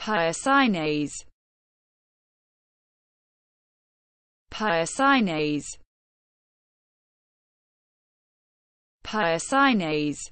Persinase Persinase Persinase